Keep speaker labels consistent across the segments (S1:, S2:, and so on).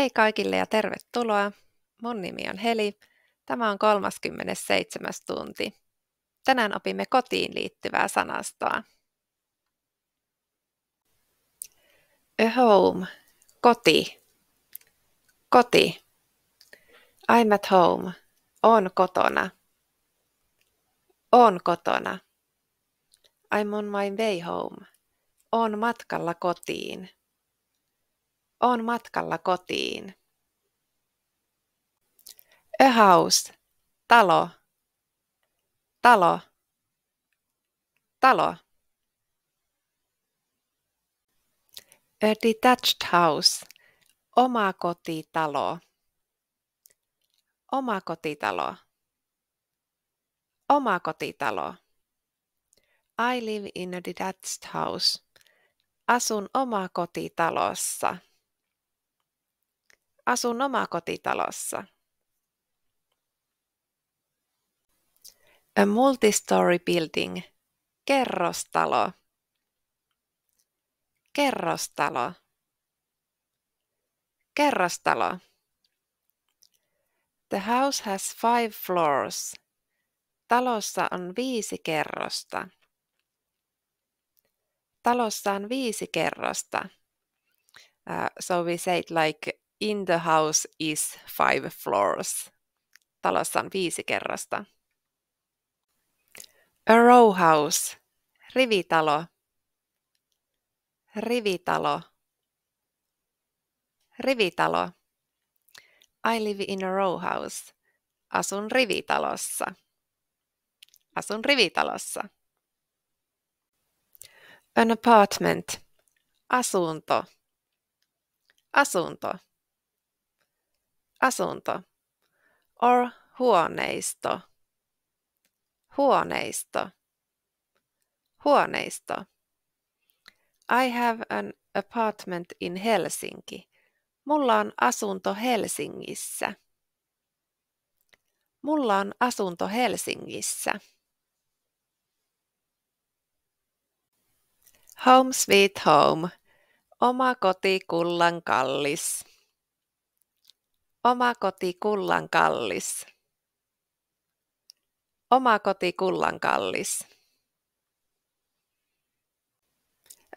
S1: Hei kaikille ja tervetuloa. Mun nimi on Heli. Tämä on 37. tunti. Tänään opimme kotiin liittyvää sanastoa. A home. Koti. Koti. I'm at home. On kotona. On kotona. I'm on my way home. On matkalla kotiin. On matkalla kotiin. A house. Talo. Talo. Talo. A detached house. Oma kotitalo. Oma kotitalo. Oma kotitalo. I live in a detached house. Asun oma kotitalossa. Asun oma kotitalossa. A multi-story building. Kerrostalo. Kerrostalo. Kerrostalo. The house has five floors. Talossa on viisi kerrosta. Talossa on viisi kerrosta. Uh, so we say it like in the house is five floors. Talossa on viisi kerrosta. A row house. Rivitalo. Rivitalo. Rivitalo. I live in a row house. Asun rivitalossa. Asun rivitalossa. An apartment. Asunto. Asunto asunto or huoneisto, huoneisto, huoneisto. I have an apartment in Helsinki. Mulla on asunto Helsingissä. Mulla on asunto Helsingissä. Home sweet home. Oma koti kullan kallis. Oma koti kullan kallis. Oma koti kullan kallis.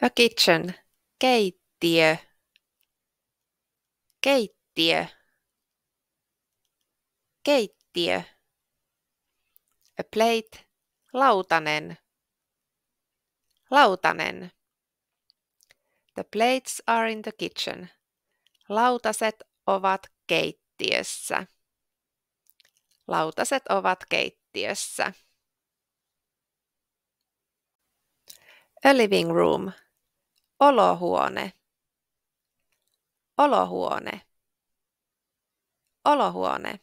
S1: A kitchen. Keittiö. Keittiö. Keittiö. A plate. Lautanen. Lautanen. The plates are in the kitchen. Lautaset ovat keittiössä. Lautaset ovat keittiössä. A living room. Olohuone. Olohuone. Olohuone.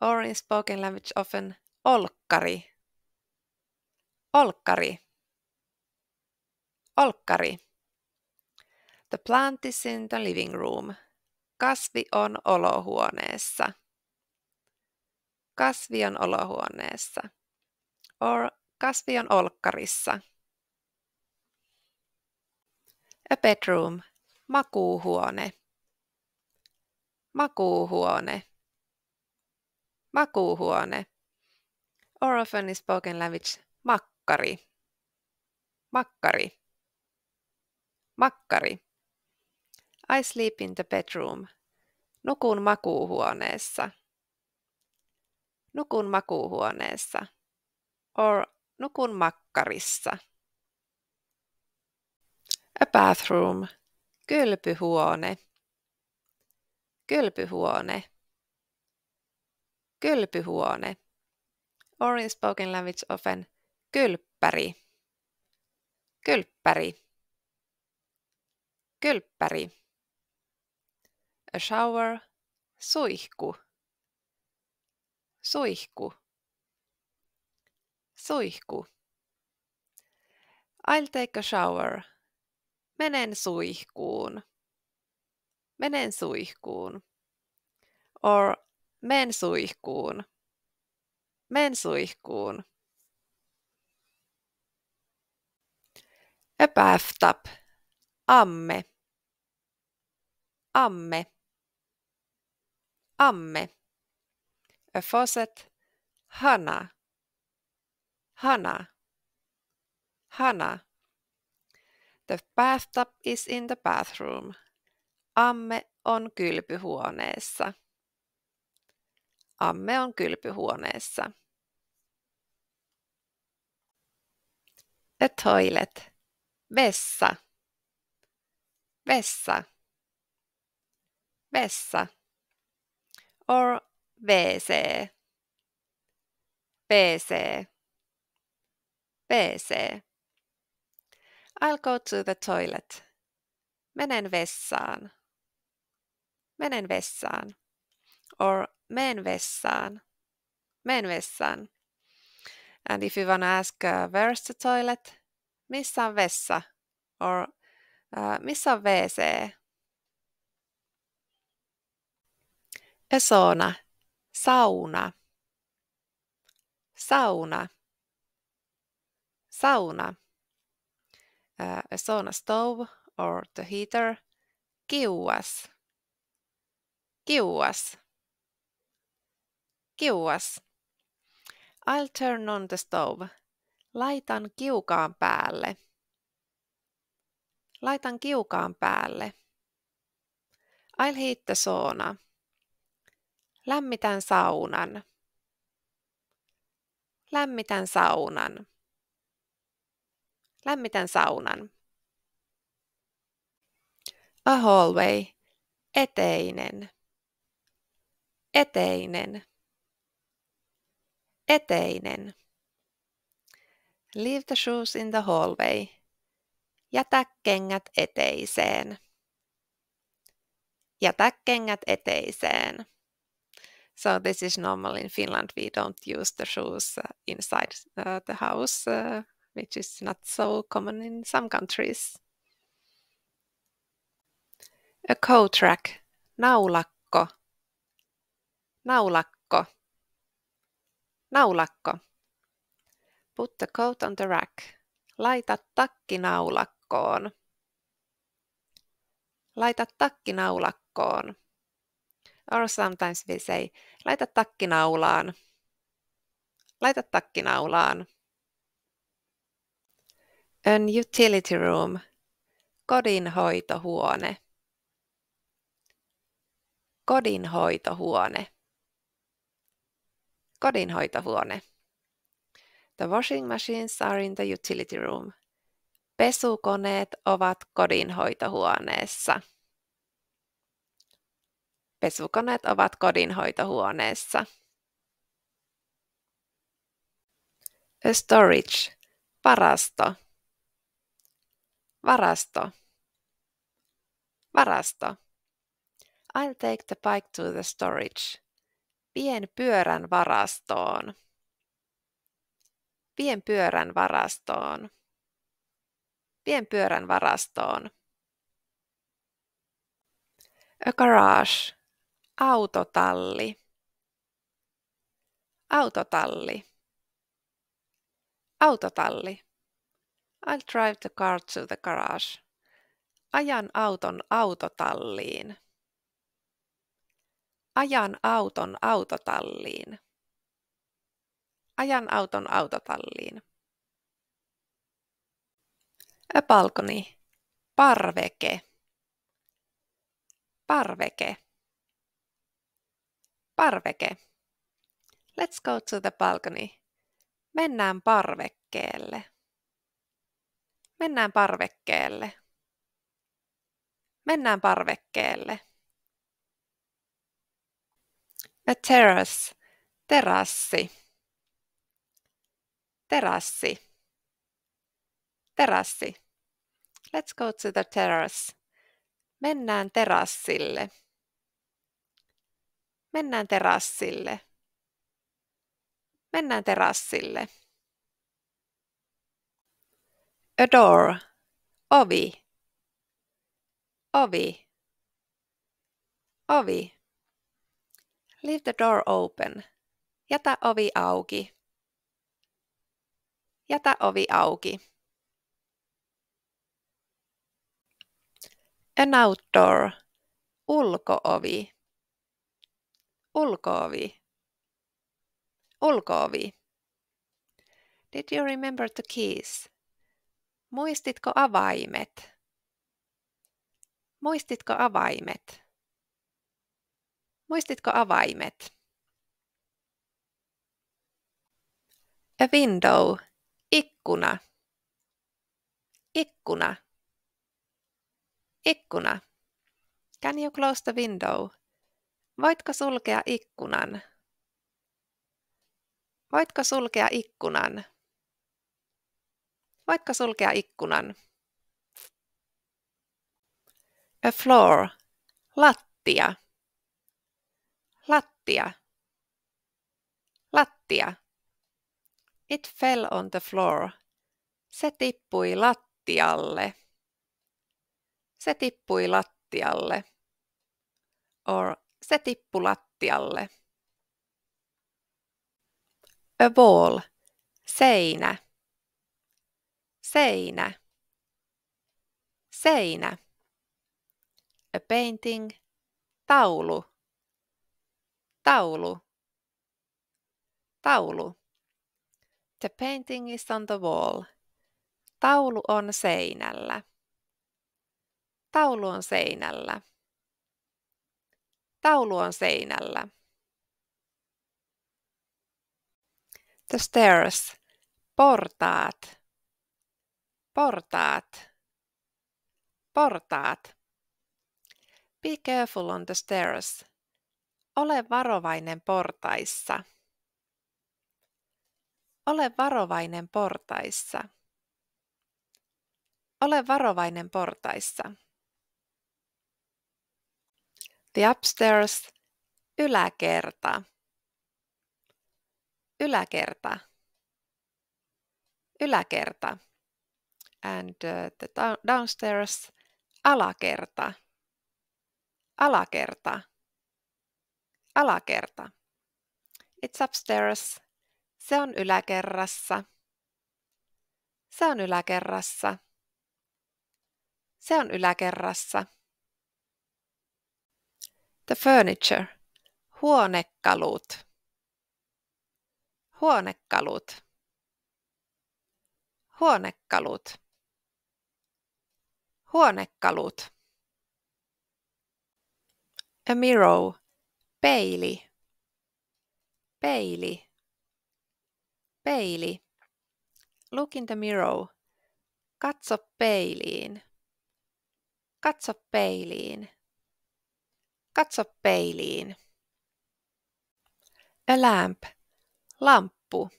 S1: Or in spoken language often olkkari. Olkkari. Olkkari. The plant is in the living room. Kasvi on olohuoneessa. Kasvi on olohuoneessa. Or kasvi on olkkarissa. A bedroom. Makuuhuone. Makuuhuone. Makuuhuone. Or often is spoken language. Makkari. Makkari. Makkari. I sleep in the bedroom. Nukun makuuhuoneessa. Nukun makuuhuoneessa. Or nukun makkarissa. A bathroom. Kylpyhuone. Kylpyhuone. Kylpyhuone. Or in spoken language often kylppäri. Kylppäri. Kylppäri a shower, suihku, suihku, suihku. I'll take a shower. Menen suihkuun. Menen suihkuun. Or men suihkuun. Men suihkuun. A bathtub. Amme. Amme amme, fåset, hana, hana, hana. The bathtub is in the bathroom. Amme on kylpyhuoneessa. Amme on kylpyhuoneessa. The toilet. Vessa. Vessa. Vessa or WC, WC, WC. I'll go to the toilet. Menen vessaan. Menen vessaan. Or men vessaan. Men vessaan. And if you want to ask uh, where's the toilet, missä on vessa? Or uh, missä on WC? Esona, sauna, sauna, sauna. Uh, äh, a sauna stove or the heater. Kiuas, kiuas, kiuas. I'll turn on the stove. Laitan kiukaan päälle. Laitan kiukaan päälle. I'll heat the sauna. Lämmitän saunan. Lämmitän saunan. Lämmitän saunan. A hallway. Eteinen. Eteinen. Eteinen. Leave the shoes in the hallway. Jätä kengät eteiseen. Jätä kengät eteiseen. So this is normal in Finland. We don't use the shoes uh, inside uh, the house, uh, which is not so common in some countries. A coat rack, naulakko, naulakko, naulakko. Put the coat on the rack. Laita takki naulakkoon. Laita takki naulakkoon. Or sometimes we say, laita takki naulaan. Laita takki naulaan. An utility room. Kodinhoitohuone. Kodinhoitohuone. Kodinhoitohuone. The washing machines are in the utility room. Pesukoneet ovat kodinhoitohuoneessa. Pesukoneet ovat kodinhoitohuoneessa. A storage. Varasto. Varasto. Varasto. I'll take the bike to the storage. Vien pyörän varastoon. Vien pyörän varastoon. Vien pyörän varastoon. A garage autotalli autotalli autotalli I'll drive the car to the garage ajan auton autotalliin ajan auton autotalliin ajan auton autotalliin A balcony parveke parveke Parveke. Let's go to the balcony. Mennään parvekkeelle. Mennään parvekkeelle. Mennään parvekkeelle. The terrace. Terassi. Terassi. Terassi. Let's go to the terrace. Mennään terassille. Mennään terassille. Mennään terassille. A door. Ovi. Ovi. Ovi. Leave the door open. Jätä ovi auki. Jätä ovi auki. An outdoor. Ulkoovi ulkoovi. Ulkoovi. Did you remember the keys? Muistitko avaimet? Muistitko avaimet? Muistitko avaimet? A window. Ikkuna. Ikkuna. Ikkuna. Can you close the window? Voitko sulkea ikkunan? Voitko sulkea ikkunan? Voitko sulkea ikkunan? A floor. Lattia. Lattia. Lattia. It fell on the floor. Se tippui lattialle. Se tippui lattialle. Or se tippui lattialle. A wall. Seinä. Seinä. Seinä. A painting. Taulu. Taulu. Taulu. The painting is on the wall. Taulu on seinällä. Taulu on seinällä. Taulu on seinällä. The stairs. Portaat. Portaat. Portaat. Be careful on the stairs. Ole varovainen portaissa. Ole varovainen portaissa. Ole varovainen portaissa. The upstairs, yläkerta, yläkerta, yläkerta. And uh, the downstairs, alakerta, alakerta, alakerta. It's upstairs. Se on yläkerrassa. Se on yläkerrassa. Se on yläkerrassa. The furniture. Huonekalut. Huonekalut. Huonekalut. Huonekalut. A mirror. Peili. Peili. Peili. Look in the mirror. Katso peiliin. Katso peiliin. Katso peiliin. A lamp. Lamppu.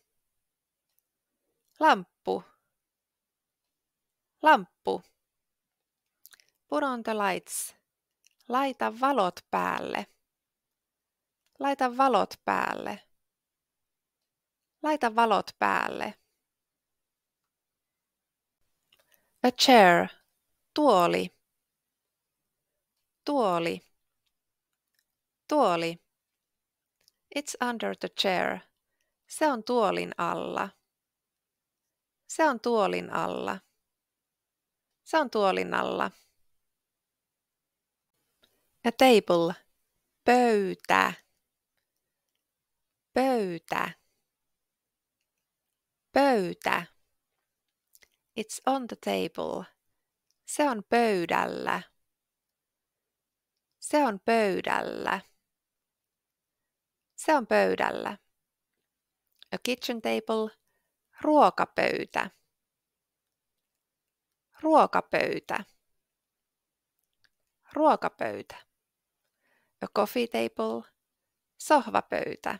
S1: Lamppu. Lamppu. Put on the lights. Laita valot päälle. Laita valot päälle. Laita valot päälle. A chair. Tuoli. Tuoli. Tuoli. It's under the chair. Se on tuolin alla. Se on tuolin alla. Se on tuolin alla. A table. Pöytä. Pöytä. Pöytä. It's on the table. Se on pöydällä. Se on pöydällä. Se on pöydällä. A kitchen table. Ruokapöytä. Ruokapöytä. Ruokapöytä. A coffee table. Sohvapöytä.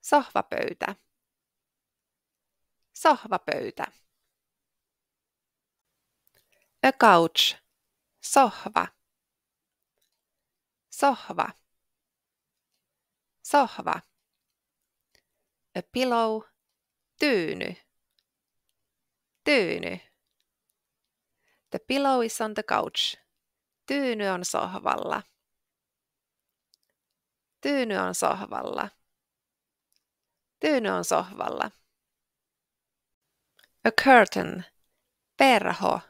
S1: Sohvapöytä. Sohvapöytä. A couch. Sohva. Sohva sohva, a pillow, tyyny, tyyny. The pillow is on the couch. Tyyny on sohvalla. Tyyny on sohvalla. Tyyny on sohvalla. A curtain. Verho.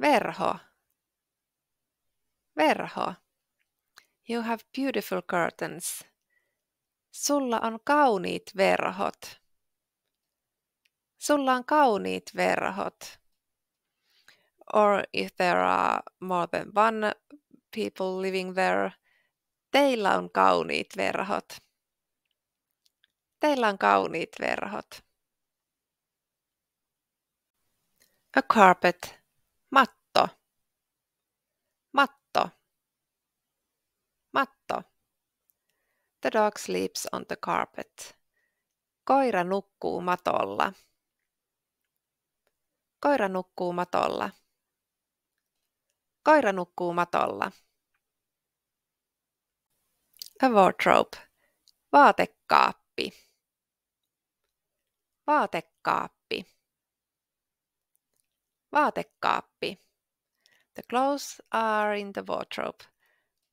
S1: Verho. Verho. You have beautiful curtains. Sulla on kauniit verhot. Sulla on kauniit verhot. Or if there are more than one people living there, teillä on kauniit verhot. Teillä on kauniit verhot. A carpet, matt. The dog sleeps on the carpet. Koira nukkuu matolla. Koira nukkuu matolla. Koira nukkuu matolla. A wardrobe. Vaatekaappi. Vaatekaappi. Vaatekaappi. The clothes are in the wardrobe.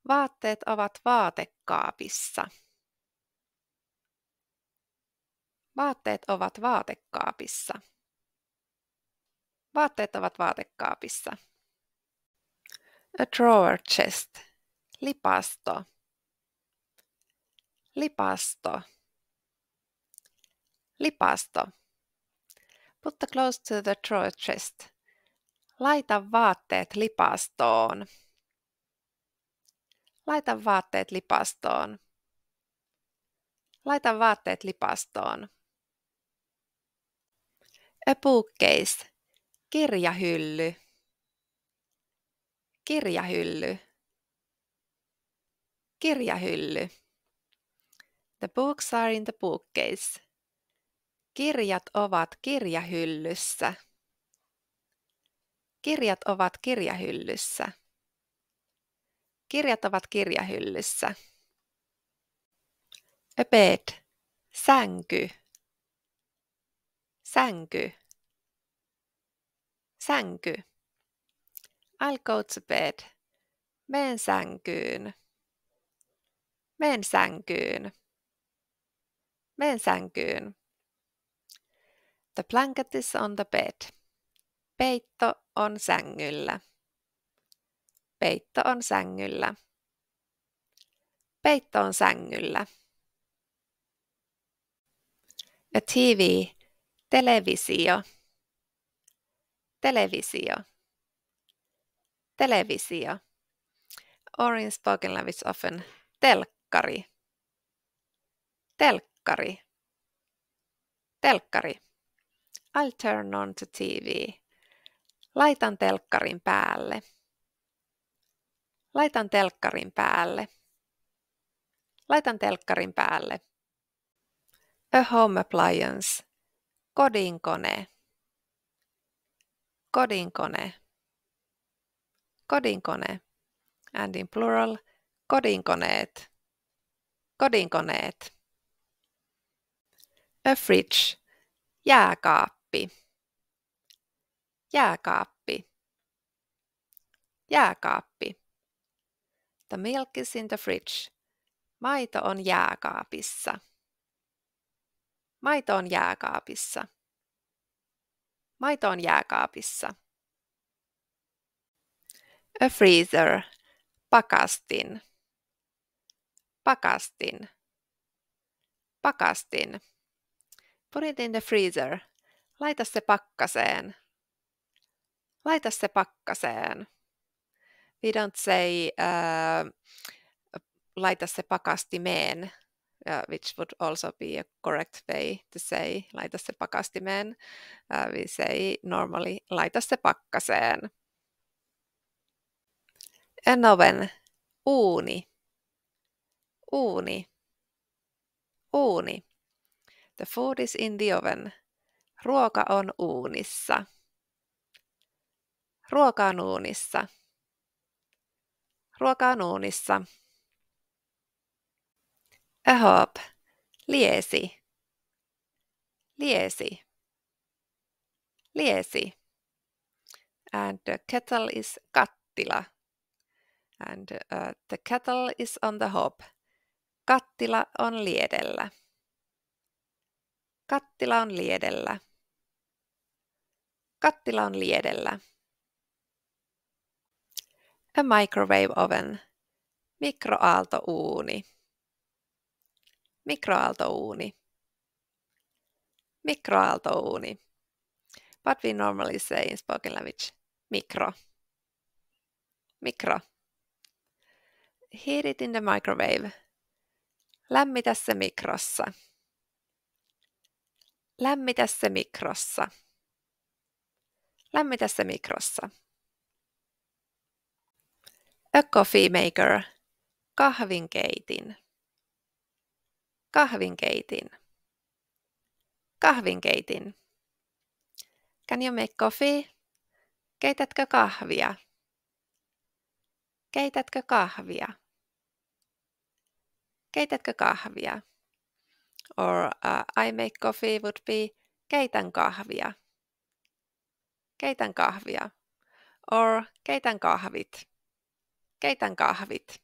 S1: Vaatteet ovat vaatekaapissa. Vaatteet ovat vaatekaapissa. Vaatteet ovat vaatekaapissa. A drawer chest. Lipasto. Lipasto. Lipasto. Put the clothes to the drawer chest. Laita vaatteet lipastoon. Laita vaatteet lipastoon. Laita vaatteet lipastoon. A bookcase. Kirjahylly. Kirjahylly. Kirjahylly. The books are in the bookcase. Kirjat ovat kirjahyllyssä. Kirjat ovat kirjahyllyssä. Kirjat ovat kirjahyllyssä. A bed. Sänky. Sänky. Sänky. I'll go to bed. Meen sänkyyn. Meen sänkyyn. Meen sänkyyn. The blanket is on the bed. Peitto on sängyllä. Peitto on sängyllä. Peitto on sängyllä. A TV, televisio. Televisio. Televisio. Or in spoken language often, telkkari. Telkkari. Telkkari. I'll turn on to TV. Laitan telkkarin päälle. Laitan telkkarin päälle. Laitan telkkarin päälle. A home appliance. Kodinkone. Kodinkone. Kodinkone. And in plural, kodinkoneet. Kodinkoneet. A fridge. Jääkaappi. Jääkaappi. Jääkaappi. The milk is in the fridge. Maito on jääkaapissa. Maito on jääkaapissa. Maito on jääkaapissa. A freezer. Pakastin. Pakastin. Pakastin. Put it in the freezer. Laita se pakkaseen. Laita se pakkaseen say uh, laita se pakastimeen, uh, which would also be a correct way to say laita se pakastimeen. Uh, we say normally laita se pakkaseen. En oven, uuni, uuni, uuni. The food is in the oven. Ruoka on uunissa. Ruoka on uunissa. Ruoka on uunissa. Ahop. Liesi. Liesi. Liesi. And the kettle is kattila. And uh, the kettle is on the hob. Kattila on liedellä. Kattila on liedellä. Kattila on liedellä a microwave oven, mikroaaltouuni, mikroaaltouuni, mikroaaltouuni. But we normally say in spoken language, mikro, mikro. Heat it in the microwave. Lämmitä se mikrossa. Lämmitä se mikrossa. Lämmitä se mikrossa. A coffee maker. Kahvinkeitin. Kahvinkeitin. Kahvinkeitin. Can you make coffee? Keitätkö kahvia? Keitätkö kahvia? Keitätkö kahvia? Or uh, I make coffee would be keitän kahvia. Keitän kahvia. Or keitän kahvit keitän kahvit.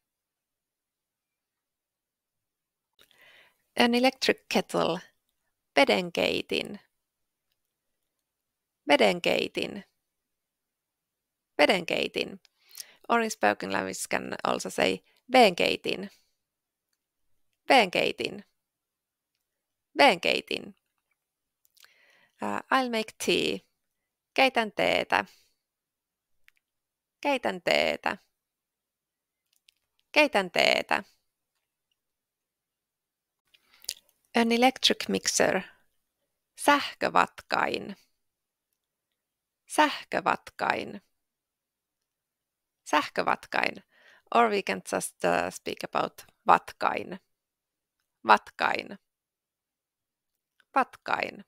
S1: An electric kettle, vedenkeitin, vedenkeitin, vedenkeitin. Or in spoken language can also say veenkeitin. Veenkeitin. Veenkeitin. Uh, I'll make tea. Keitän teetä. Keitän teetä. Keitän teetä. An electric mixer. Sähkövatkain. Sähkövatkain. Sähkövatkain. Or we can just uh, speak about vatkain. Vatkain. Vatkain.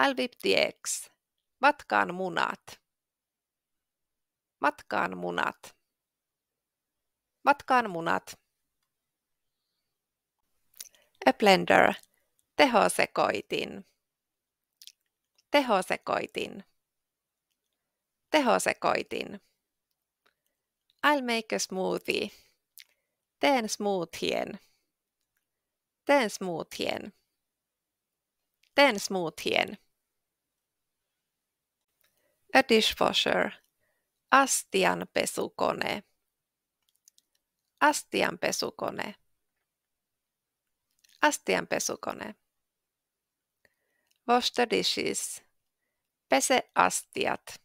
S1: I'll whip the eggs. Vatkaan munat. Vatkaan munat. Matkaan munat. A blender. Tehosekoitin. Tehosekoitin. Tehosekoitin. I'll make a smoothie. Teen smoothien. Teen smoothien. Teen smoothien. A dishwasher. Astianpesukone. Astianpesukone. Astianpesukone. Wash the dishes. Pese astiat.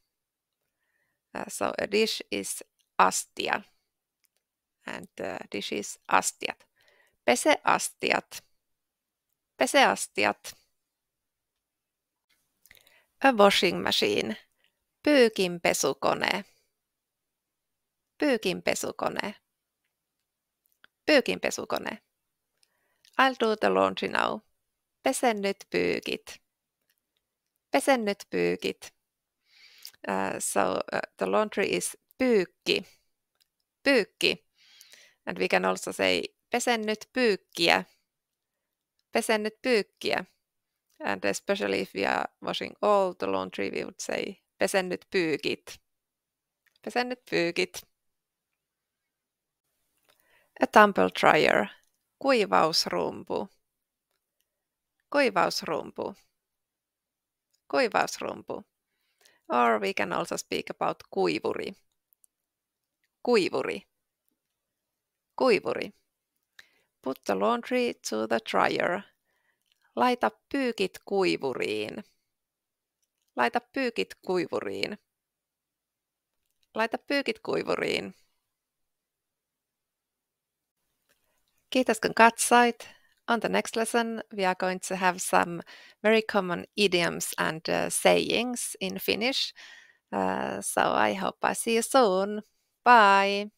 S1: Uh, so a dish is astia. And uh, dish is astiat. Pese astiat. Pese astiat. A washing machine. Pyykinpesukone. Pyykinpesukone. Pyykinpesukone. I'll do the laundry now. Pesen nyt pyykit. Pesen nyt pyykit. Uh, so uh, the laundry is pyykki. Pyykki. And we can also say pesen nyt pyykkiä. Pesen nyt pyykkiä. And especially if we are washing all the laundry, we would say pesen nyt pyykit. Pesen nyt pyykit. A tumble dryer. Kuivausrumpu. Kuivausrumpu. Kuivausrumpu. Or we can also speak about kuivuri. Kuivuri. Kuivuri. Put the laundry to the dryer. Laita pyykit kuivuriin. Laita pyykit kuivuriin. Laita pyykit kuivuriin. Kiitos kun katsoit. On the next lesson, we are going to have some very common idioms and uh, sayings in Finnish. Uh, so I hope I see you soon. Bye.